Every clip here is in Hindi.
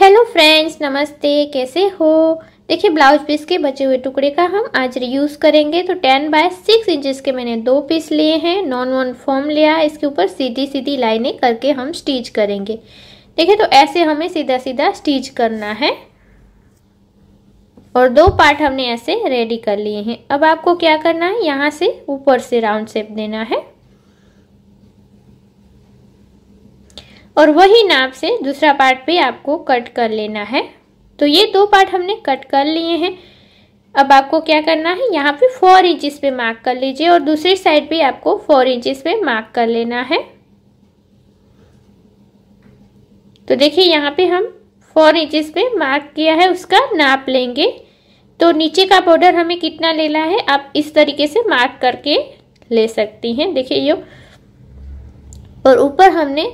हेलो फ्रेंड्स नमस्ते कैसे हो देखिए ब्लाउज पीस के बचे हुए टुकड़े का हम आज रियूज करेंगे तो टेन बाय सिक्स इंचेस के मैंने दो पीस लिए हैं नॉन वन फॉर्म लिया इसके ऊपर सीधी सीधी लाइनें करके हम स्टिच करेंगे देखिए तो ऐसे हमें सीधा सीधा स्टिच करना है और दो पार्ट हमने ऐसे रेडी कर लिए हैं अब आपको क्या करना है यहाँ से ऊपर से राउंड शेप देना है और वही नाप से दूसरा पार्ट पे आपको कट कर लेना है तो ये दो पार्ट हमने कट कर लिए हैं अब आपको क्या करना है यहाँ पे फोर इंचिस पे मार्क कर लीजिए और दूसरी साइड पे आपको फोर इंचिस पे मार्क कर लेना है तो देखिए यहाँ पे हम फोर इंचिस पे मार्क किया है उसका नाप लेंगे तो नीचे का बॉर्डर हमें कितना लेना है आप इस तरीके से मार्क करके ले सकती हैं देखिए यो और ऊपर हमने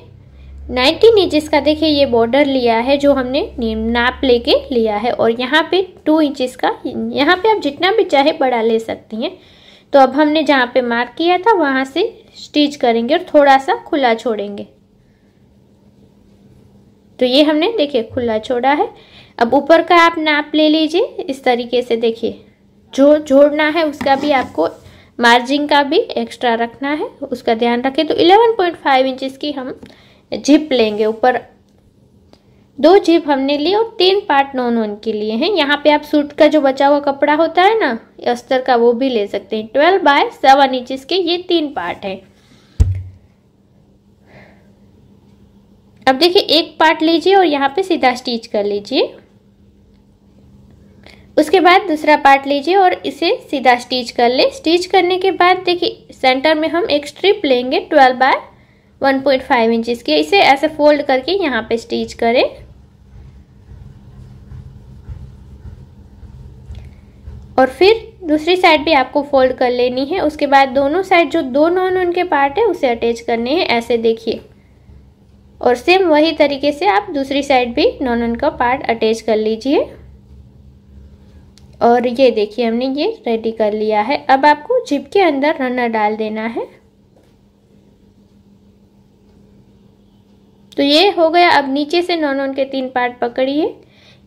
नाइन्टीन इंचज़ का देखिए ये बॉर्डर लिया है जो हमने नाप लेके लिया है और यहाँ पे टू इंचज़ का यहाँ पे आप जितना भी चाहे बड़ा ले सकती हैं तो अब हमने जहाँ पे मार्क किया था वहाँ से स्टिच करेंगे और थोड़ा सा खुला छोड़ेंगे तो ये हमने देखिए खुला छोड़ा है अब ऊपर का आप नाप ले लीजिए इस तरीके से देखिए जो जोड़ना है उसका भी आपको मार्जिन का भी एक्स्ट्रा रखना है उसका ध्यान रखें तो 11.5 पॉइंट इंचज़ की हम जिप लेंगे ऊपर दो जिप हमने ली और तीन पार्ट नॉन वन के लिए हैं यहाँ पे आप सूट का जो बचा हुआ कपड़ा होता है ना अस्तर का वो भी ले सकते हैं ट्वेल्व बाय सेवन इंच के ये तीन पार्ट हैं अब देखिए एक पार्ट लीजिए और यहाँ पे सीधा स्टिच कर लीजिए उसके बाद दूसरा पार्ट लीजिए और इसे सीधा स्टिच कर ले स्टिच करने के बाद देखिए सेंटर में हम एक स्ट्रिप लेंगे ट्वेल्व बाय 1.5 पॉइंट इंचज़ की इसे ऐसे फोल्ड करके यहाँ पे स्टिच करें और फिर दूसरी साइड भी आपको फोल्ड कर लेनी है उसके बाद दोनों साइड जो दो नॉन उनके के पार्ट है उसे अटैच करने हैं ऐसे देखिए और सेम वही तरीके से आप दूसरी साइड भी नॉन उन का पार्ट अटैच कर लीजिए और ये देखिए हमने ये रेडी कर लिया है अब आपको जिप के अंदर रनर डाल देना है तो ये हो गया अब नीचे से नॉन ऑन के तीन पार्ट पकड़िए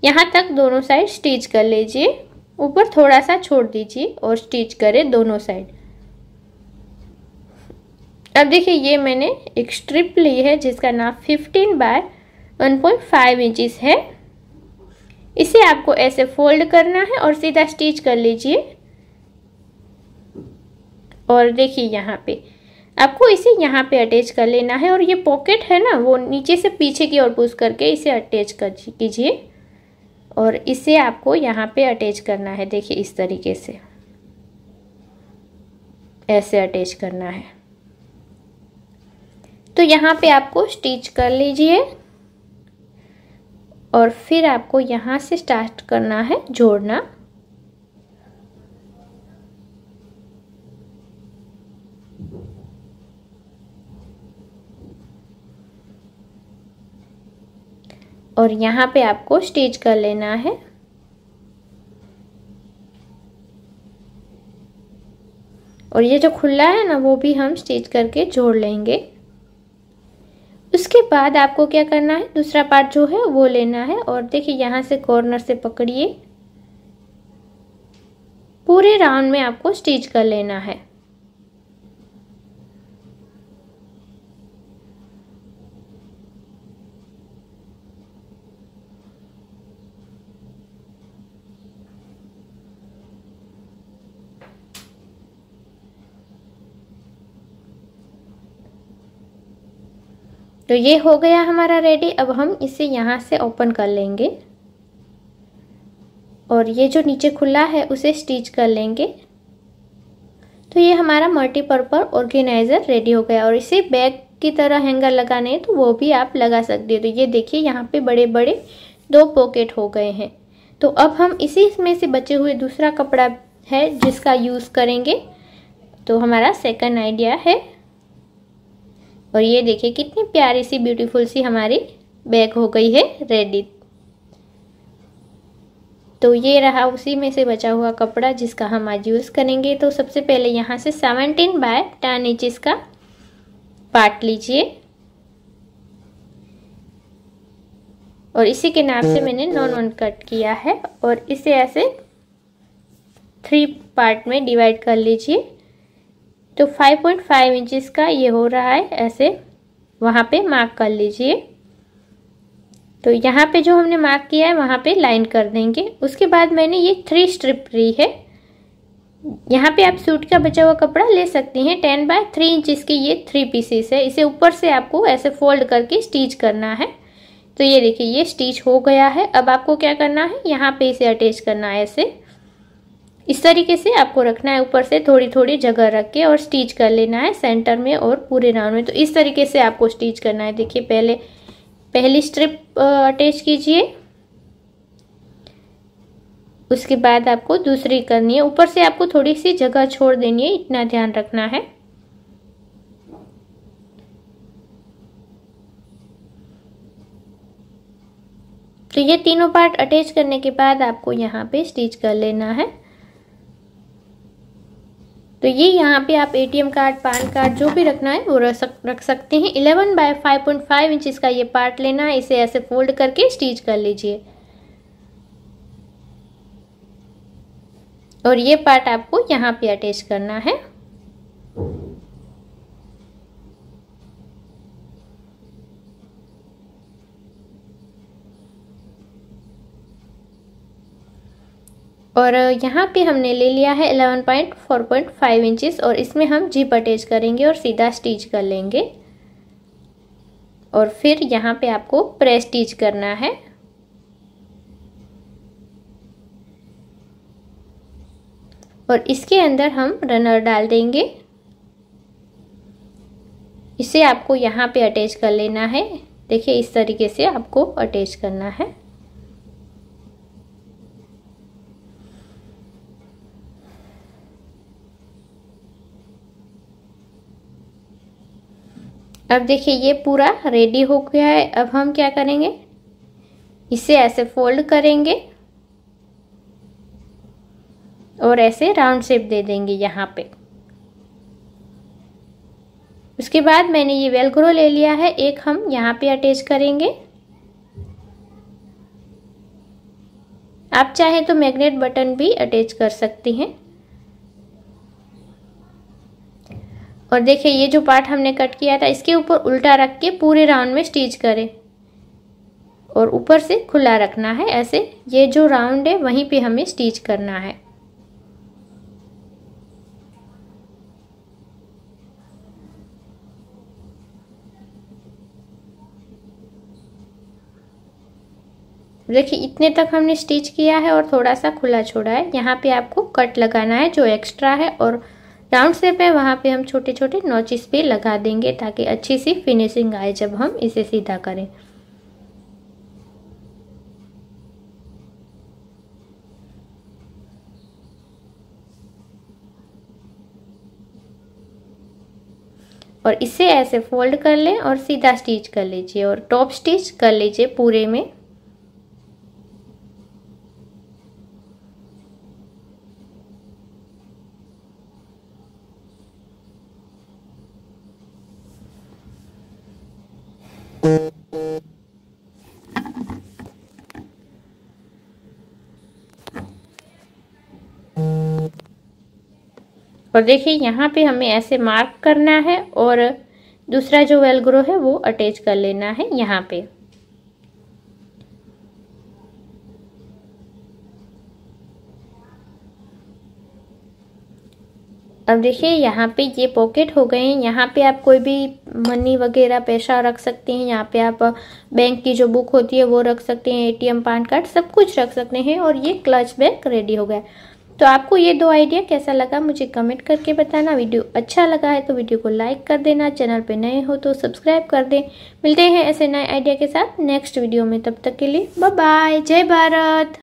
यहाँ तक दोनों साइड स्टिच कर लीजिए ऊपर थोड़ा सा छोड़ दीजिए और स्टिच करें दोनों साइड अब देखिए ये मैंने एक स्ट्रिप ली है जिसका नाप 15 बाय 1.5 पॉइंट है इसे आपको ऐसे फोल्ड करना है और सीधा स्टिच कर लीजिए और देखिए यहाँ पे आपको इसे यहाँ पे अटैच कर लेना है और ये पॉकेट है ना वो नीचे से पीछे की ओर पुश करके इसे अटैच कर कीजिए और इसे आपको यहाँ पे अटैच करना है देखिए इस तरीके से ऐसे अटैच करना है तो यहाँ पे आपको स्टिच कर लीजिए और फिर आपको यहाँ से स्टार्ट करना है जोड़ना और यहाँ पे आपको स्टिच कर लेना है और ये जो खुला है ना वो भी हम स्टिच करके जोड़ लेंगे उसके बाद आपको क्या करना है दूसरा पार्ट जो है वो लेना है और देखिए यहाँ से कॉर्नर से पकड़िए पूरे राउंड में आपको स्टिच कर लेना है तो ये हो गया हमारा रेडी अब हम इसे यहाँ से ओपन कर लेंगे और ये जो नीचे खुला है उसे स्टिच कर लेंगे तो ये हमारा मल्टीपर्पल ऑर्गेनाइज़र रेडी हो गया और इसे बैग की तरह हैंगर लगाने हैं तो वो भी आप लगा सकते हो तो ये देखिए यहाँ पे बड़े बड़े दो पॉकेट हो गए हैं तो अब हम इसी में से बचे हुए दूसरा कपड़ा है जिसका यूज़ करेंगे तो हमारा सेकंड आइडिया है और ये देखिए कितनी प्यारी सी ब्यूटीफुल सी हमारी बैग हो गई है रेडी तो ये रहा उसी में से बचा हुआ कपड़ा जिसका हम आज यूज़ करेंगे तो सबसे पहले यहाँ से सेवनटीन बाय टेन इंच का पार्ट लीजिए और इसी के नाप से मैंने नॉन वन कट किया है और इसे ऐसे थ्री पार्ट में डिवाइड कर लीजिए तो 5.5 पॉइंट इंचिस का ये हो रहा है ऐसे वहाँ पे मार्क कर लीजिए तो यहाँ पे जो हमने मार्क किया है वहाँ पे लाइन कर देंगे उसके बाद मैंने ये थ्री स्ट्रिप ली है यहाँ पे आप सूट का बचा हुआ कपड़ा ले सकती हैं टेन बाय थ्री इंचज़ की ये थ्री पीसेस है इसे ऊपर से आपको ऐसे फोल्ड करके स्टिच करना है तो ये देखिए ये स्टिच हो गया है अब आपको क्या करना है यहाँ पे इसे अटैच करना है ऐसे इस तरीके से आपको रखना है ऊपर से थोड़ी थोड़ी जगह रख के और स्टिच कर लेना है सेंटर में और पूरे राउंड में तो इस तरीके से आपको स्टिच करना है देखिए पहले पहली स्ट्रिप अटैच कीजिए उसके बाद आपको दूसरी करनी है ऊपर से आपको थोड़ी सी जगह छोड़ देनी है इतना ध्यान रखना है तो ये तीनों पार्ट अटैच करने के बाद आपको यहाँ पे स्टिच कर लेना है तो ये यहाँ पे आप एटीएम कार्ड पान कार्ड जो भी रखना है वो रख सक रख सकते हैं eleven by five point five inch इसका ये पार्ट लेना है इसे ऐसे फोल्ड करके स्टिच कर लीजिए और ये पार्ट आपको यहाँ पे अटैच करना है और यहाँ पे हमने ले लिया है 11.4.5 इंचेस और इसमें हम जिप अटैच करेंगे और सीधा स्टिच कर लेंगे और फिर यहाँ पे आपको प्रेस स्टिच करना है और इसके अंदर हम रनर डाल देंगे इसे आपको यहाँ पे अटैच कर लेना है देखिए इस तरीके से आपको अटैच करना है अब देखिए ये पूरा रेडी हो गया है अब हम क्या करेंगे इसे ऐसे फोल्ड करेंगे और ऐसे राउंड शेप दे देंगे यहाँ पे उसके बाद मैंने ये वेलग्रो ले लिया है एक हम यहाँ पे अटैच करेंगे आप चाहे तो मैग्नेट बटन भी अटैच कर सकती हैं और देखिए ये जो पार्ट हमने कट किया था इसके ऊपर उल्टा रख के पूरे राउंड में स्टिच करें और ऊपर से खुला रखना है ऐसे ये जो राउंड है वहीं पे हमें स्टिच करना है देखिए इतने तक हमने स्टिच किया है और थोड़ा सा खुला छोड़ा है यहाँ पे आपको कट लगाना है जो एक्स्ट्रा है और राउंड शेप है वहाँ पे हम छोटे छोटे नोचिस पे लगा देंगे ताकि अच्छी सी फिनिशिंग आए जब हम इसे सीधा करें और इसे ऐसे फोल्ड कर लें और सीधा स्टिच कर लीजिए और टॉप स्टिच कर लीजिए पूरे में और देखिए यहाँ पे हमें ऐसे मार्क करना है और दूसरा जो वेलग्रो है वो अटैच कर लेना है यहाँ पे अब देखिए यहाँ पे ये पॉकेट हो गए हैं यहाँ पे आप कोई भी मनी वगैरह पैसा रख सकते हैं यहाँ पे आप बैंक की जो बुक होती है वो रख सकते हैं एटीएम पान कार्ड सब कुछ रख सकते हैं और ये क्लच बैग रेडी हो गया है तो आपको ये दो आइडिया कैसा लगा मुझे कमेंट करके बताना वीडियो अच्छा लगा है तो वीडियो को लाइक कर देना चैनल पे नए हो तो सब्सक्राइब कर दें मिलते हैं ऐसे नए आइडिया के साथ नेक्स्ट वीडियो में तब तक के लिए बाय जय भारत